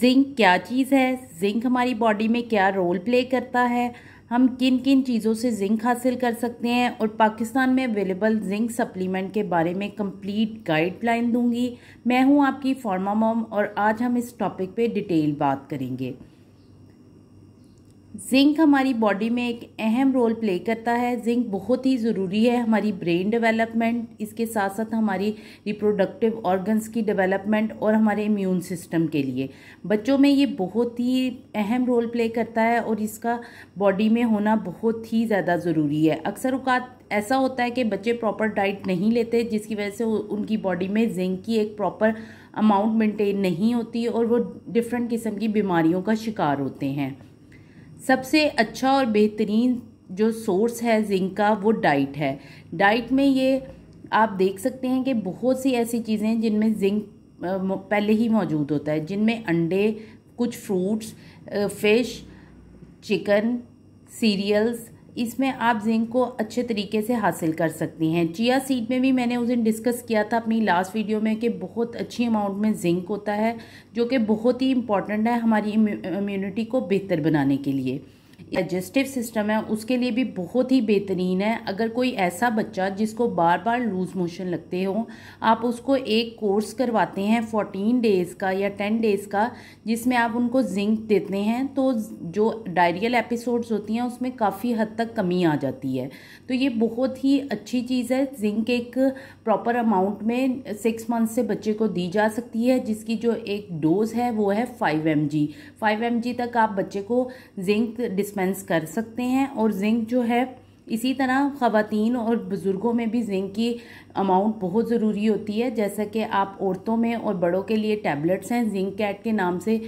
zinc क्या चीज़ है zinc हमारी बॉडी में क्या रोल प्ले करता है हम किन किन चीज़ों से जिंक हासिल कर सकते हैं और पाकिस्तान में अवेलेबल जिंक सप्लीमेंट के बारे में कंप्लीट गाइडलाइन दूंगी मैं हूं आपकी फार्मा मॉम और आज हम इस टॉपिक पे डिटेल बात करेंगे जिंक हमारी बॉडी में एक अहम रोल प्ले करता है जिंक बहुत ही ज़रूरी है हमारी ब्रेन डेवलपमेंट इसके साथ साथ हमारी रिप्रोडक्टिव ऑर्गन्स की डेवलपमेंट और हमारे इम्यून सिस्टम के लिए बच्चों में ये बहुत ही अहम रोल प्ले करता है और इसका बॉडी में होना बहुत ही ज़्यादा ज़रूरी है अक्सर अवकात ऐसा होता है कि बच्चे प्रॉपर डाइट नहीं लेते जिसकी वजह से उनकी बॉडी में जिंक की एक प्रॉपर अमाउंट मेंटेन नहीं होती और वो डिफरेंट किस्म की बीमारियों का शिकार होते हैं सबसे अच्छा और बेहतरीन जो सोर्स है जिंक का वो डाइट है डाइट में ये आप देख सकते हैं कि बहुत सी ऐसी चीज़ें हैं जिनमें जिंक पहले ही मौजूद होता है जिनमें अंडे कुछ फ्रूट्स फिश चिकन सीरियल्स इसमें आप जिंक को अच्छे तरीके से हासिल कर सकती हैं चिया सीड में भी मैंने उस दिन डिस्कस किया था अपनी लास्ट वीडियो में कि बहुत अच्छी अमाउंट में जिंक होता है जो कि बहुत ही इंपॉर्टेंट है हमारी इम्यूनिटी को बेहतर बनाने के लिए डाइजेस्टिव सिस्टम है उसके लिए भी बहुत ही बेहतरीन है अगर कोई ऐसा बच्चा जिसको बार बार लूज़ मोशन लगते हो आप उसको एक कोर्स करवाते हैं फोर्टीन डेज़ का या टेन डेज़ का जिसमें आप उनको जिंक देते हैं तो जो डायरियल एपिसोड्स होती हैं उसमें काफ़ी हद तक कमी आ जाती है तो ये बहुत ही अच्छी चीज़ है जिंक एक प्रॉपर अमाउंट में सिक्स मंथ से बच्चे को दी जा सकती है जिसकी जो एक डोज़ है वो है five M G five M G तक आप बच्चे को जिंक डिस्पेंस कर सकते हैं और जिंक जो है इसी तरह ख़वातीन और बुज़ुर्गों में भी जिंक की अमाउंट बहुत ज़रूरी होती है जैसा कि आप औरतों में और बड़ों के लिए टैबलेट्स हैं जिंक कैट के नाम से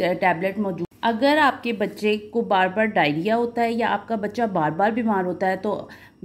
टैबलेट मौजूद अगर आपके बच्चे को बार बार डायरिया होता है या आपका बच्चा बार बार बीमार होता है तो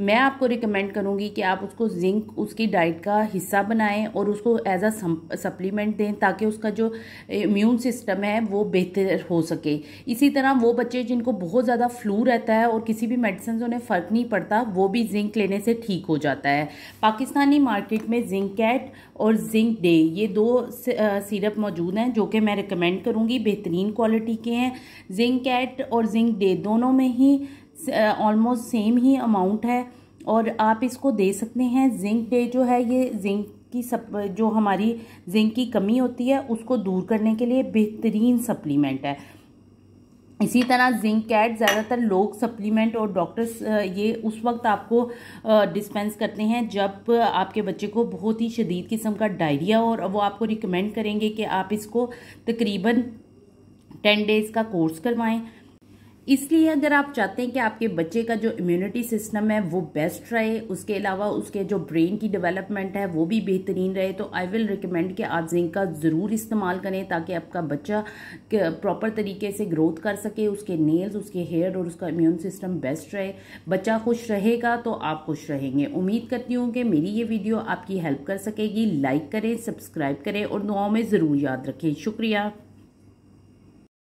मैं आपको रिकमेंड करूँगी कि आप उसको जिंक उसकी डाइट का हिस्सा बनाएं और उसको एज अ सप्लीमेंट दें ताकि उसका जो इम्यून सिस्टम है वो बेहतर हो सके इसी तरह वो बच्चे जिनको बहुत ज़्यादा फ्लू रहता है और किसी भी मेडिसिन से उन्हें फ़र्क नहीं पड़ता वो भी जिंक लेने से ठीक हो जाता है पाकिस्तानी मार्केट में जिंक कैट और जिंक डे ये दो सिरप मौजूद हैं जो कि मैं रिकमेंड करूँगी बेहतरीन क्वालिटी के हैं जिंक कैट और जिंक डे दोनों में ही ऑलमोस्ट uh, सेम ही अमाउंट है और आप इसको दे सकते हैं जिंक डे जो है ये जिंक की सप जो हमारी जिंक की कमी होती है उसको दूर करने के लिए बेहतरीन सप्लीमेंट है इसी तरह जिंक कैट ज़्यादातर लोग सप्लीमेंट और डॉक्टर्स uh, ये उस वक्त आपको डिस्पेंस uh, करते हैं जब आपके बच्चे को बहुत ही शदीद किस्म का डायरिया और वो आपको रिकमेंड करेंगे कि आप इसको तकरीबन टेन डेज़ का कोर्स करवाएं इसलिए अगर आप चाहते हैं कि आपके बच्चे का जो इम्यूनिटी सिस्टम है वो बेस्ट रहे उसके अलावा उसके जो ब्रेन की डेवलपमेंट है वो भी बेहतरीन रहे तो आई विल रिकमेंड कि आप जिंक का ज़रूर इस्तेमाल करें ताकि आपका बच्चा प्रॉपर तरीके से ग्रोथ कर सके उसके नेल्स उसके हेयर और उसका इम्यून सिस्टम बेस्ट रहे बच्चा खुश रहेगा तो आप खुश रहेंगे उम्मीद करती हूँ कि मेरी ये वीडियो आपकी हेल्प कर सकेगी लाइक करें सब्सक्राइब करें और दुआओं में ज़रूर याद रखें शुक्रिया